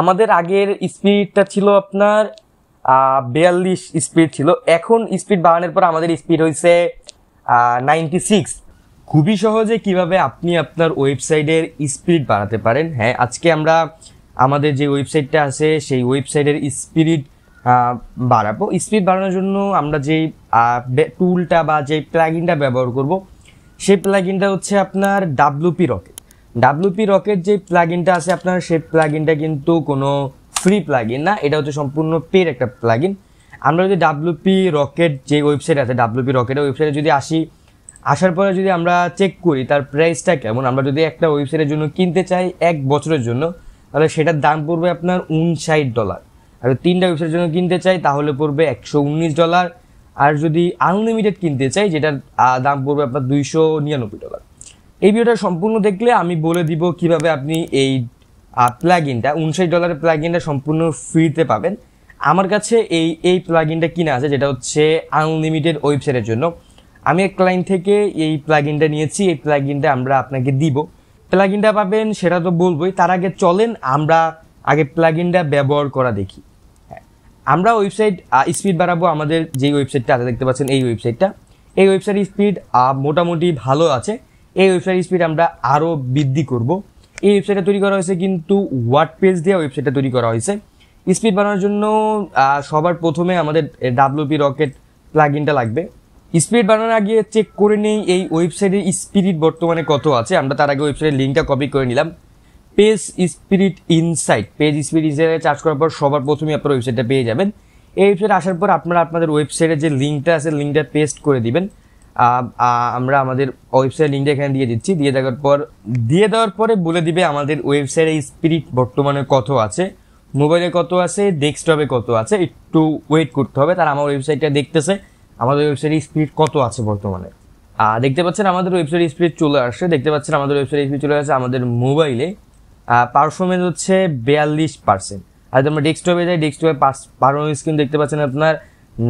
আমাদের আগের স্পিডটা ছিল আপনার বিয়াল্লিশ স্পিড ছিল এখন স্পিড বাড়ানোর পর আমাদের স্পিড হয়েছে নাইনটি সিক্স খুবই সহজে কিভাবে আপনি আপনার ওয়েবসাইটের স্পিড বাড়াতে পারেন হ্যাঁ আজকে আমরা আমাদের যে ওয়েবসাইটটা আছে সেই ওয়েবসাইটের স্পিড বাড়াবো স্পিড বাড়ানোর জন্য আমরা যে টুলটা বা যে প্ল্যাগিনটা ব্যবহার করব সেই প্ল্যাগিনটা হচ্ছে আপনার ডাব্লুপি রকেট ডাব্লুপি রকেট যে প্লাগ ইনটা আছে আপনার সেই প্লাগ ইনটা কিন্তু কোনো ফ্রি প্লাগ ইন না এটা হচ্ছে সম্পূর্ণ পের একটা প্লাগ ইন আমরা যদি ডাব্লুপি রকেট যে ওয়েবসাইট আছে ডাব্লুপি রকেটের ওয়েবসাইটে যদি আসি আসার পরে যদি আমরা চেক করি তার প্রাইসটা কেমন আমরা যদি একটা ওয়েবসাইটের জন্য কিনতে চাই এক বছরের জন্য তাহলে সেটার দাম পড়বে আপনার উনষাট ডলার আর তিনটা ওয়েবসাইটের জন্য কিনতে চাই তাহলে পড়বে একশো উনিশ ডলার আর যদি আনলিমিটেড কিনতে চাই যেটার দাম পড়বে আপনার দুইশো নিরানব্বই ডলার এই ভিডিওটা সম্পূর্ণ দেখলে আমি বলে দিব কিভাবে আপনি এই প্ল্যাগ ইনটা উনষাট ডলারের প্ল্যাগ ইনটা সম্পূর্ণ ফ্রিতে পাবেন আমার কাছে এই এই প্ল্যাগ ইনটা কিনা আছে যেটা হচ্ছে আনলিমিটেড ওয়েবসাইটের জন্য আমি এক ক্লায়েন্ট থেকে এই প্ল্যাগ ইনটা নিয়েছি এই প্ল্যাগ ইনটা আমরা আপনাকে দিব প্ল্যাগ ইনটা পাবেন সেটা তো বলবোই তার আগে চলেন আমরা আগে প্ল্যাগ ইনটা ব্যবহার করা দেখি আমরা ওয়েবসাইট স্পিড বাড়াবো আমাদের যেই ওয়েবসাইটটা আছে দেখতে পাচ্ছেন এই ওয়েবসাইটটা এই ওয়েবসাইট স্পিড মোটামুটি ভালো আছে এই ওয়েবসাইট স্পিড আমরা আরও বৃদ্ধি করব এই ওয়েবসাইটটা তৈরি করা হয়েছে কিন্তু ওয়ার্ড পেজ দিয়ে ওয়েবসাইটটা তৈরি করা হয়েছে স্পিড বানানোর জন্য সবার প্রথমে আমাদের ডাব্লিউপি রকেট প্লাগ ইনটা লাগবে স্পিড বানানোর আগে চেক করে নেই এই ওয়েবসাইটের স্পিরিট বর্তমানে কত আছে আমরা তার আগে ওয়েবসাইটের লিঙ্কটা কপি করে নিলাম page spirit insight page speed ইনসাইটে চার্জ করার পর সবার প্রথমে আপনার ওয়েবসাইটটা পেয়ে যাবেন এই ওয়েবসাইটে আসার পর আপনারা আপনাদের ওয়েবসাইটে যে লিঙ্কটা আছে লিঙ্কটা পেস্ট করে দিবেন আমরা আমাদের ওয়েবসাইট লিঙ্কটা এখানে দিয়ে দিচ্ছি দিয়ে দেওয়ার পর দিয়ে দেওয়ার পরে বলে দিবে আমাদের ওয়েবসাইটে স্পিরিট বর্তমানে কত আছে মোবাইলে কত আছে ডেস্কটপে কত আছে একটু ওয়েট করতে হবে তারা আমার ওয়েবসাইটটা দেখতেছে আমাদের ওয়েবসাইটে স্পিড কত আছে বর্তমানে দেখতে পাচ্ছেন আমাদের ওয়েবসাইট স্পিড চলে আসছে দেখতে পাচ্ছেন আমাদের ওয়েবসাইট স্পিড চলে আসছে আমাদের মোবাইলে পারফরমেন্স হচ্ছে বিয়াল্লিশ পার্সেন্ট আর আমরা ডেস্কটপে যাই ডেস্কটপে পারফরমেন্স কিন্তু দেখতে পাচ্ছেন আপনার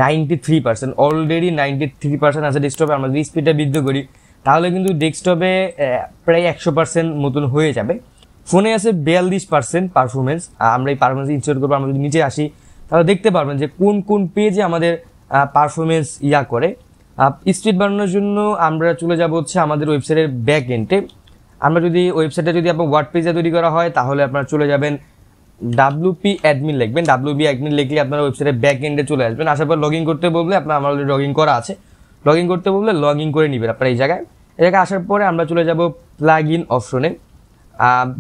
ninety three percent already ninety three percent আছে ডেস্কটপে আমরা যদি স্পিডটা বৃদ্ধি করি তাহলে কিন্তু ডেস্কটপে প্রায় একশো পার্সেন্ট মতন হয়ে যাবে ফোনে আছে বিয়াল্লিশ পার্সেন্ট পারফরমেন্স আমরা এই পারফরমেন্স ইনস্টল করবো আমরা যদি নিচে আসি তাহলে দেখতে পারবেন যে কোন কোন পেজে আমাদের পারফরমেন্স ইয়া করে স্পিড বাড়ানোর জন্য আমরা চলে যাব হচ্ছে আমাদের ওয়েবসাইটের ব্যাক এন্ডে আমরা যদি ওয়েবসাইটটা যদি আপনার ওয়ার্ড পেজে তৈরি করা হয় তাহলে আপনারা চলে যাবেন ডাব্লুপি অ্যাডমিন লিখবেন ডাব্লুপি অ্যাডমিন লিখলে আপনার ওয়েবসাইটে ব্যাক এন্ডে চলে আসবেন আসার পর লগ ইন করতে বললে আপনার আমার অলরেডি লগ ইন করা আছে লগ ইন করতে বললে লগ ইন করে নেবেন আপনার এই জায়গায় এই জায়গায় আসার পরে আমরা চলে যাব প্লাগ ইন অপশনে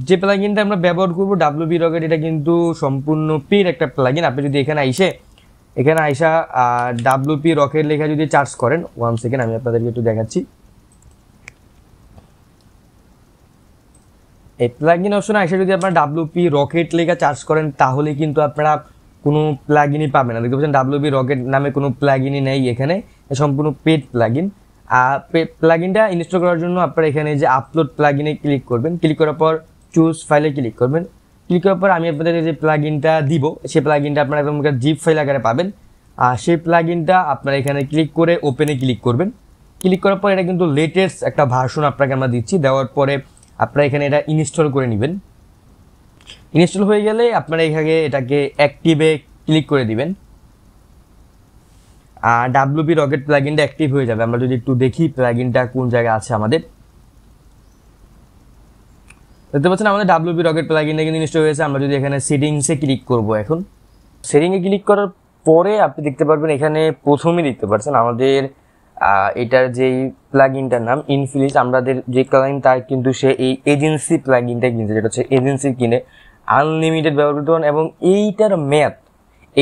যে প্লাগ ইনটা আমরা ব্যবহার করবো ডাব্লুবি রকেট এটা কিন্তু সম্পূর্ণ পেড একটা প্লাগ ইন আপনি যদি এখানে আইসে এখানে আইসা ডাব্লুপি রকেট লেখা যদি চার্জ করেন ওয়ান সেকেন্ড আমি আপনাদেরকে একটু দেখাচ্ছি এই ইন অপশনে আসে যদি আপনারা ডাব্লিউপি রকেট লেগা চার্জ করেন তাহলে কিন্তু আপনারা কোনো প্লাগিনই পাবেন না দেখতে পাচ্ছেন ডাব্লুপি রকেট নামে কোনো ইনই নেই এখানে সম্পূর্ণ পেড ইন আর ইনটা ইনস্টল করার জন্য আপনারা এখানে যে আপলোড প্লাগিনে ক্লিক করবেন ক্লিক করার পর চুজ ফাইলে ক্লিক করবেন ক্লিক করার পর আমি আপনাদের যে ইনটা দিব সেই ইনটা আপনারা একদম জিপ ফাইল আকারে পাবেন আর সেই ইনটা আপনারা এখানে ক্লিক করে ওপেনে ক্লিক করবেন ক্লিক করার পর এটা কিন্তু লেটেস্ট একটা ভার্সন আপনাকে আমরা দিচ্ছি দেওয়ার পরে আপনারা এখানে এটা ইনস্টল করে নেবেন ইনস্টল হয়ে গেলে আপনারা এখানে এটাকে অ্যাক্টিভে ক্লিক করে দিবেন আর ডাব্লুবি রকেট প্লাগিনটা অ্যাক্টিভ হয়ে যাবে আমরা যদি একটু দেখি প্লাগিনটা কোন জায়গায় আছে আমাদের দেখতে পাচ্ছেন আমাদের ডাব্লুবি রকেট প্লাগিনটা কিন্তু ইনস্টল হয়েছে আমরা যদি এখানে সেটিংসে ক্লিক করব এখন সেটিংয়ে ক্লিক করার পরে আপনি দেখতে পারবেন এখানে প্রথমেই দেখতে পাচ্ছেন আমাদের এটার যেই প্লাগিনটার নাম ইনফিলিস আমাদের যে প্লাগিন তার কিন্তু সে এই এজেন্সি প্লাগিনটা কিনছে যেটা হচ্ছে এজেন্সি কিনে আনলিমিটেড ব্যবহার করতে পারেন এবং এইটার মেয়াদ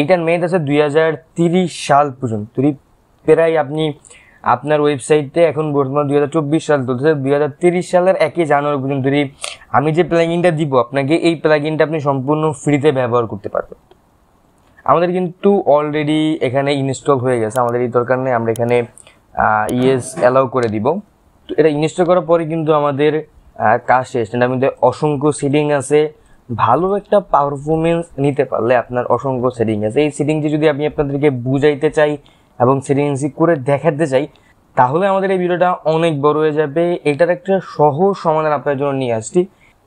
এইটার মেয়াদ আছে দুই হাজার তিরিশ সাল পর্যন্ত তুই প্রায় আপনি আপনার ওয়েবসাইটে এখন বর্তমান দুই হাজার চব্বিশ সাল চলছে দুই হাজার তিরিশ সালের একই জানুয়ারি পর্যন্ত আমি যে প্লাগিনটা দিব আপনাকে এই প্লাগিনটা আপনি সম্পূর্ণ ফ্রিতে ব্যবহার করতে পারবেন আমাদের কিন্তু অলরেডি এখানে ইনস্টল হয়ে গেছে আমাদের এই দরকার নেই আমরা এখানে ইয়েস অ্যালাউ করে দিব তো এটা ইনস্টল করার পরে কিন্তু আমাদের কাজ শেষ এটার মধ্যে অসংখ্য সেটিং আছে ভালো একটা পারফরমেন্স নিতে পারলে আপনার অসংখ্য সেটিং আছে এই সেটিংটি যদি আমি আপনাদেরকে বুঝাইতে চাই এবং সেটিংসি করে দেখাতে চাই তাহলে আমাদের এই ভিডিওটা অনেক বড় হয়ে যাবে এটার একটা সহজ সমাধান আপনার জন্য নিয়ে আসছি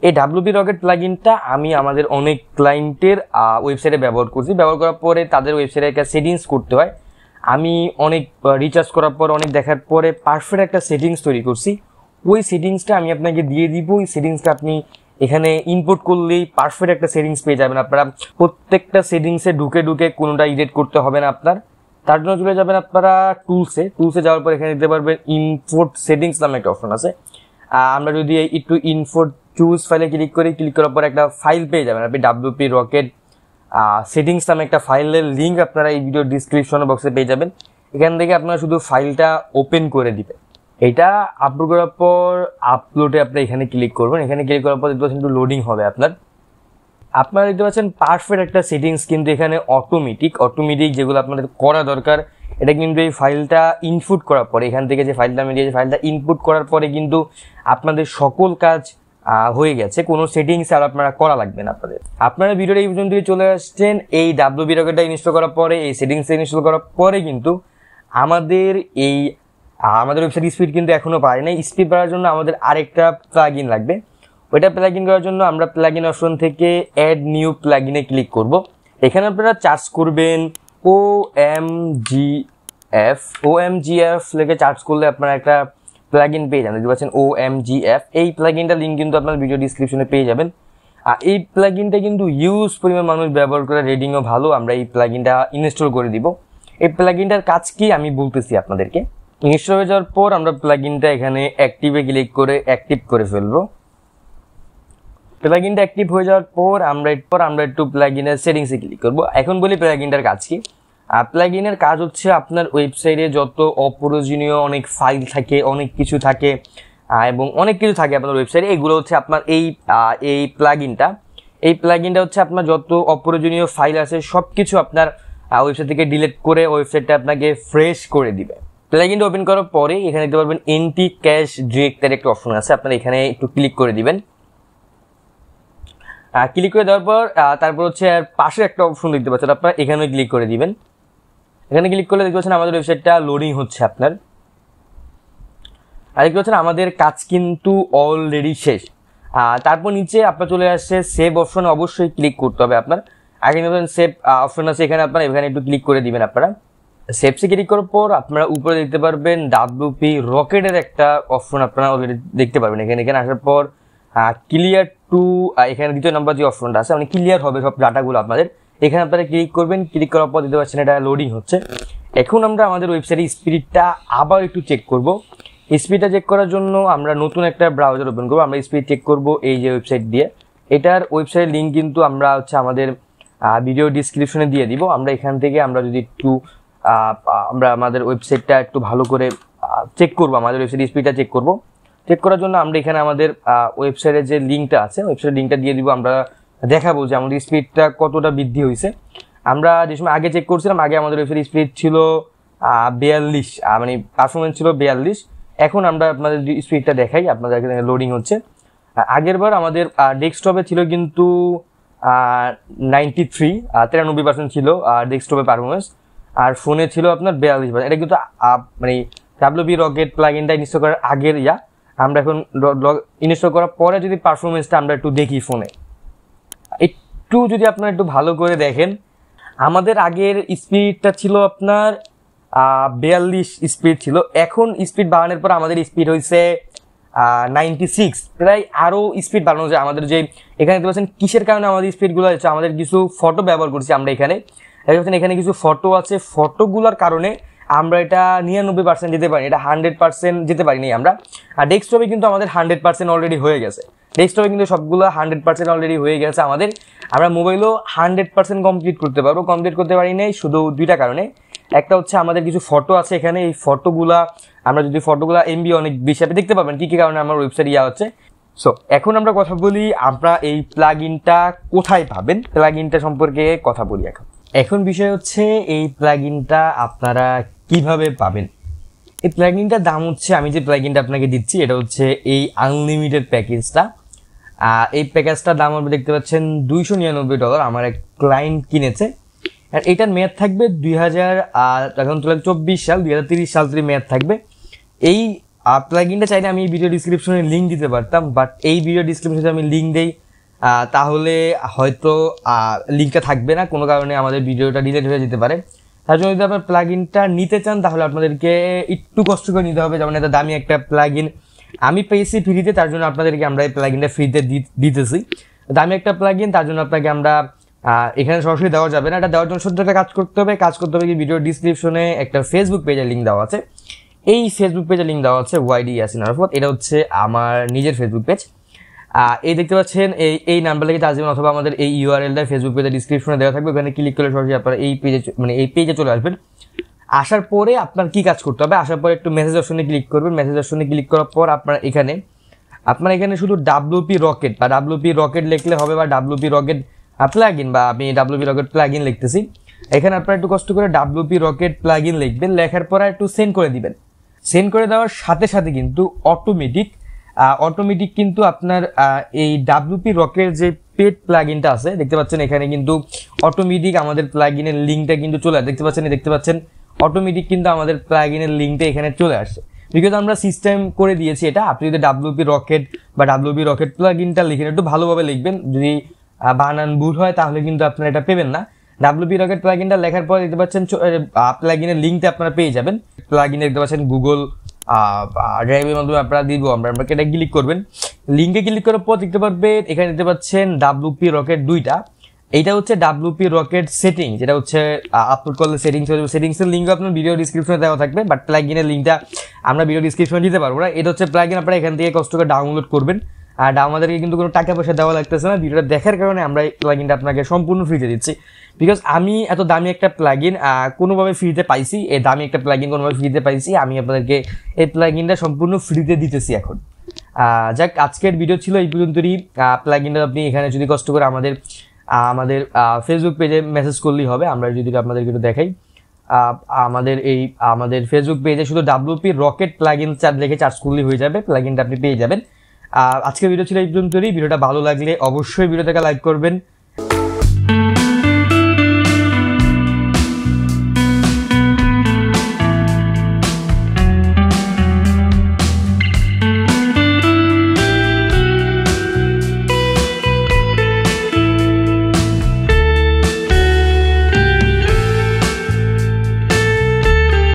এই ডাব্লুবি রকেট প্লাগিনটা আমি আমাদের অনেক ক্লায়েন্টের ওয়েবসাইটে ব্যবহার করছি ব্যবহার করার পরে তাদের ওয়েবসাইটে একটা সেটিংস করতে হয় আমি অনেক রিচার্জ করার পর অনেক দেখার পরে পারফেক্ট একটা সেটিংস তৈরি করছি ওই সেটিংসটা আমি আপনাকে দিয়ে দিব ওই সেটিংসটা আপনি এখানে ইনপুট করলেই পারফেক্ট একটা সেটিংস পেয়ে যাবেন আপনারা প্রত্যেকটা সেটিংসে ঢুকে ঢুকে কোনোটা ইডিট করতে হবে না আপনার তার জন্য চলে যাবেন আপনারা টুলসে টুলসে যাওয়ার পর এখানে দিতে পারবেন ইনফোর্ট সেটিংস নামে একটা অপশন আছে আমরা যদি একটু ইনফোর্ট চুজ ফাইলে ক্লিক করি ক্লিক করার পর একটা ফাইল পেয়ে যাবেন আপনি ডাব্লিউপি রকেট সেটিংস নামে একটা ফাইলের লিঙ্ক আপনারা এই ভিডিও ডিসক্রিপশন বক্সে পেয়ে যাবেন এখান থেকে আপনারা শুধু ফাইলটা ওপেন করে দিবেন এটা আপলোড করার পর আপলোডে আপনি এখানে ক্লিক করবেন এখানে ক্লিক করার পর দেখতে পাচ্ছেন একটু লোডিং হবে আপনার আপনারা দেখতে পাচ্ছেন পারফেক্ট একটা সেটিংস কিন্তু এখানে অটোমেটিক অটোমেটিক যেগুলো আপনাদের করা দরকার এটা কিন্তু এই ফাইলটা ইনপুট করার পরে এখান থেকে যে ফাইলটা আমি দিয়েছি ফাইলটা ইনপুট করার পরে কিন্তু আপনাদের সকল কাজ হয়ে গেছে কোনো সেটিংস আর আপনারা করা লাগবে না আপনাদের আপনারা ভিডিওটা এই পর্যন্ত চলে আসছেন এই ডাব্লু বিরকেটটা ইনস্টল করার পরে এই সেটিংসটা ইনস্টল করার পরে কিন্তু আমাদের এই আমাদের ওয়েবসাইট স্পিড কিন্তু এখনও পারে না স্পিড বাড়ার জন্য আমাদের আরেকটা প্লাগ ইন লাগবে ওইটা প্লাগ ইন করার জন্য আমরা প্লাগ ইন অপশন থেকে অ্যাড নিউ প্লাগ ইনে ক্লিক করব এখানে আপনারা চার্জ করবেন O M G F O M G F লেগে চার্জ করলে আপনারা একটা প্লাগিন পেয়ে যাবেন দেখতে পাচ্ছেন ও এম জি এফ এই প্লাগিনটা লিঙ্ক কিন্তু আপনার ভিডিও ডিসক্রিপশনে পেয়ে যাবেন আর এই প্লাগিনটা কিন্তু ইউজ পরিমাণ মানুষ ব্যবহার করে রেডিংও ভালো আমরা এই প্লাগিনটা ইনস্টল করে দিব এই প্লাগিনটার কাজ কি আমি বলতেছি আপনাদেরকে ইনস্টল হয়ে যাওয়ার পর আমরা প্লাগিনটা এখানে অ্যাক্টিভে ক্লিক করে অ্যাক্টিভ করে ফেলবো প্লাগিনটা অ্যাক্টিভ হয়ে যাওয়ার পর আমরা এরপর আমরা একটু প্লাগিনের সেটিংসে ক্লিক করবো এখন বলি প্লাগিনটার কাজ কি প্লাগইনের কাজ হচ্ছে আপনার ওয়েবসাইটে যত অপ্রয়োজনীয় অনেক ফাইল থাকে অনেক কিছু থাকে এবং অনেক কিছু থাকে আপনার ওয়েবসাইটে এগুলো হচ্ছে আপনার এই এই প্লাগইনটা এই প্লাগইনটা হচ্ছে আপনার যত অপ্রয়োজনীয় ফাইল আছে সব কিছু আপনার ওয়েবসাইট থেকে ডিলিট করে ওয়েবসাইটটা আপনাকে ফ্রেশ করে দিবে প্লাগইনটা ওপেন করার পরে এখানে দেখতে পারবেন এনটি ক্যাশ ডিরেক্টের একটা অপশন আছে আপনার এখানে একটু ক্লিক করে দিবেন ক্লিক করে দেওয়ার পর তারপর হচ্ছে পাশে একটা অপশন দেখতে পাচ্ছেন আপনারা এখানে ক্লিক করে দিবেন এখানে ক্লিক করলে দেখতে পাচ্ছেন আমাদের ওয়েবসাইটটা লোডিং হচ্ছে আপনার আর দেখতে পাচ্ছেন আমাদের কাজ কিন্তু অলরেডি শেষ তারপর নিচে আপনার চলে আসছে সেভ অপশনে অবশ্যই ক্লিক করতে হবে আপনার আগে নতুন সেভ অপশন আছে এখানে আপনারা এখানে একটু ক্লিক করে দিবেন আপনারা সেভসে ক্লিক করার পর আপনারা উপরে দেখতে পারবেন ডাব্লিউপি রকেটের একটা অপশন আপনারা অলরেডি দেখতে পারবেন এখানে এখানে আসার পর ক্লিয়ার টু এখানে দ্বিতীয় নাম্বার যে অপশনটা আছে মানে ক্লিয়ার হবে সব ডাটাগুলো আপনাদের এখানে আপনারা ক্লিক করবেন ক্লিক করার পর দিতে পারছেন এটা লোডিং হচ্ছে এখন আমরা আমাদের ওয়েবসাইটের স্পিডটা আবার একটু চেক করব স্পিডটা চেক করার জন্য আমরা নতুন একটা ব্রাউজার ওপেন করবো আমরা স্পিড চেক করব এই যে ওয়েবসাইট দিয়ে এটার ওয়েবসাইট লিঙ্ক কিন্তু আমরা হচ্ছে আমাদের ভিডিও ডিসক্রিপশনে দিয়ে দিব আমরা এখান থেকে আমরা যদি একটু আমরা আমাদের ওয়েবসাইটটা একটু ভালো করে চেক করব আমাদের ওয়েবসাইট স্পিডটা চেক করব চেক করার জন্য আমরা এখানে আমাদের ওয়েবসাইটের যে লিঙ্কটা আছে ওয়েবসাইট লিঙ্কটা দিয়ে দিব আমরা দেখাবো যে আমাদের স্পিডটা কতটা বৃদ্ধি হয়েছে আমরা যে সময় আগে চেক করছিলাম আগে আমাদের ওয়েবসাইট স্পিড ছিল বিয়াল্লিশ মানে পারফরমেন্স ছিল বিয়াল্লিশ এখন আমরা আপনাদের স্পিডটা দেখাই আপনাদের লোডিং হচ্ছে আগের বার আমাদের ডেস্কটপে ছিল কিন্তু নাইনটি থ্রি তিরানব্বই পার্সেন্ট ছিল ডেস্কটপে পারফরমেন্স আর ফোনে ছিল আপনার বিয়াল্লিশ পার্সেন্ট এটা কিন্তু মানে ডাব্লিউ বি রকেট প্লাগ ইনটা ইনস্টল করার আগের ইয়া আমরা এখন ইনস্টল করার পরে যদি পারফরমেন্সটা আমরা একটু দেখি ফোনে একটু যদি আপনারা একটু ভালো করে দেখেন আমাদের আগের স্পিডটা ছিল আপনার বিয়াল্লিশ স্পিড ছিল এখন স্পিড বাড়ানোর পর আমাদের স্পিড হয়েছে নাইনটি সিক্স প্রায় আরও স্পিড বাড়ানো যায় আমাদের যে এখানে দেখতে পাচ্ছেন কিসের কারণে আমাদের স্পিডগুলো হচ্ছে আমাদের কিছু ফটো ব্যবহার করছি আমরা এখানে দেখতে পাচ্ছেন এখানে কিছু ফটো আছে ফটোগুলোর কারণে আমরা এটা নিরানব্বই পার্সেন্ট যেতে পারি এটা হান্ড্রেড পার্সেন্ট যেতে পারিনি আমরা আর ডেস্কটপে কিন্তু আমাদের হান্ড্রেড পার্সেন্ট অলরেডি হয়ে গেছে ডেস্কটপে কিন্তু সবগুলো হান্ড্রেড পার্সেন্ট অলরেডি হয়ে গেছে আমাদের আমরা মোবাইলও হান্ড্রেড পার্সেন্ট কমপ্লিট করতে পারবো কমপ্লিট করতে পারি নাই শুধু দুইটা কারণে একটা হচ্ছে আমাদের কিছু ফটো আছে এখানে এই ফটোগুলা আমরা যদি ফটোগুলা এমবি অনেক বেশি আপনি দেখতে পাবেন কী কী কারণে আমার ওয়েবসাইট ইয়া হচ্ছে সো এখন আমরা কথা বলি আমরা এই প্লাগ ইনটা কোথায় পাবেন প্লাগ ইনটা সম্পর্কে কথা বলি এখন এখন বিষয় হচ্ছে এই প্লাগ ইনটা আপনারা কিভাবে পাবেন এই প্লাগ ইনটার দাম হচ্ছে আমি যে প্লাগ ইনটা আপনাকে দিচ্ছি এটা হচ্ছে এই আনলিমিটেড প্যাকেজটা এই প্যাকেজটার দাম আপনি দেখতে পাচ্ছেন দুইশো নিরানব্বই ডলার আমার এক ক্লায়েন্ট কিনেছে আর এটার মেয়াদ থাকবে দুই হাজার এখন তো চব্বিশ সাল দুই হাজার তিরিশ সাল থেকে মেয়াদ থাকবে এই প্লাগিনটা চাইলে আমি এই ভিডিও ডিসক্রিপশনে লিঙ্ক দিতে পারতাম বাট এই ভিডিও ডিসক্রিপশনে আমি লিঙ্ক দিই তাহলে হয়তো লিঙ্কটা থাকবে না কোনো কারণে আমাদের ভিডিওটা ডিলেট হয়ে যেতে পারে তার জন্য যদি আপনার প্লাগিনটা নিতে চান তাহলে আপনাদেরকে একটু কষ্ট করে নিতে হবে যেমন এটা দামি একটা প্লাগিন আমি পেয়েছি ফ্রিতে তার জন্য আপনাদেরকে আমরা এই প্লাগিনটা ফ্রিতে দিতেছি দামি একটা প্লাগিন তার জন্য আপনাকে আমরা এখানে সরাসরি দেওয়া যাবে না এটা দেওয়ার জন্য শুধু কাজ করতে হবে কাজ করতে হবে কি ভিডিও ডিসক্রিপশনে একটা ফেসবুক পেজের লিঙ্ক দেওয়া আছে এই ফেসবুক পেজের লিঙ্ক দেওয়া আছে ওয়াইডি ইয়াসিন আরফত এটা হচ্ছে আমার নিজের ফেসবুক পেজ এই দেখতে পাচ্ছেন এই এই নাম্বার লিখে আসবেন অথবা আমাদের এই ইউআরএলটা ফেসবুক পেজের ডিসক্রিপশনে দেওয়া থাকবে ওখানে ক্লিক করলে সরাসরি আপনারা এই পেজে মানে এই পেজে চলে আসবেন আসার পরে আপনার কি কাজ করতে হবে আসার পরে একটু মেসেজ অপশনে ক্লিক করবেন মেসেজ অপশনে ক্লিক করার পর আপনার এখানে আপনার এখানে শুধু ডাব্লুপি রকেট বা ডাব্লুপি রকেট লিখলে হবে বা ডাব্লুপি রকেট প্লাগ ইন বা আমি ডাব্লুপি রকেট প্লাগ ইন লিখতেছি এখানে আপনারা একটু কষ্ট করে ডাব্লুপি রকেট প্লাগ ইন লিখবেন লেখার পর একটু সেন্ড করে দিবেন সেন্ড করে দেওয়ার সাথে সাথে কিন্তু অটোমেটিক অটোমেটিক কিন্তু আপনার এই ডাব্লুপি রকেট যে পেড প্লাগ ইনটা আছে দেখতে পাচ্ছেন এখানে কিন্তু অটোমেটিক আমাদের প্লাগ ইনের লিঙ্কটা কিন্তু চলে দেখতে পাচ্ছেন দেখতে পাচ্ছেন অটোমেটিক কিন্তু আমাদের প্লাগ ইনের লিঙ্কটা এখানে চলে আসছে বিকজ আমরা সিস্টেম করে দিয়েছি এটা আপনি যদি ডাব্লিউপি রকেট বা ডাব্লিউপি রকেট প্লাগ ইনটা লিখেন একটু ভালোভাবে লিখবেন যদি বানান ভুল হয় তাহলে কিন্তু আপনারা এটা পেবেন না ডাব্লিউপি রকেট প্লাগ ইনটা লেখার পর দেখতে পাচ্ছেন প্লাগ ইনের লিঙ্কটা আপনারা পেয়ে যাবেন প্লাগ ইন দেখতে পাচ্ছেন গুগল ড্রাইভের মাধ্যমে আপনারা দিব আমরা আপনাকে এটা ক্লিক করবেন লিঙ্কে ক্লিক করার পর দেখতে পারবেন এখানে দেখতে পাচ্ছেন ডাব্লিউপি রকেট দুইটা এটা হচ্ছে ডাব্লিউপি রকেট সেটিং যেটা হচ্ছে আপলোড করলে সেটিং সেটিংসের লিঙ্ক আপনার ভিডিও ডিসক্রিপশনে দেওয়া থাকবে বাট প্লাগ লিঙ্কটা আমরা ভিডিও ডিসক্রিপশনে দিতে পারবো না এটা হচ্ছে প্লাগ ইন আপনারা এখান থেকে কষ্ট করে ডাউনলোড করবেন আর আমাদেরকে কিন্তু কোনো টাকা পয়সা দেওয়া লাগতেছে না ভিডিওটা দেখার কারণে আমরা এই প্লাগিনটা আপনাকে সম্পূর্ণ ফ্রিতে দিচ্ছি বিকজ আমি এত দামি একটা প্লাগিন কোনোভাবে ফ্রিতে পাইছি এই দামি একটা প্লাগিন কোনোভাবে ফ্রিতে পাইছি আমি আপনাদেরকে এই প্লাগিনটা সম্পূর্ণ ফ্রিতে দিতেছি এখন যাক আজকের ভিডিও ছিল এই পর্যন্তই প্লাগিনটা আপনি এখানে যদি কষ্ট করে আমাদের আমাদের ফেসবুক পেজে মেসেজ করলেই হবে আমরা যদি আপনাদেরকে একটু দেখাই আমাদের এই আমাদের ফেসবুক পেজে শুধু WP Rocket plugin search রেখে চার্জ করলেই হয়ে যাবে প্লাগ ইনটা আপনি পেয়ে যাবেন আজকের ভিডিও ছিল এই পর্যন্তই ভিডিওটা ভালো লাগলে অবশ্যই ভিডিওটাকে লাইক করবেন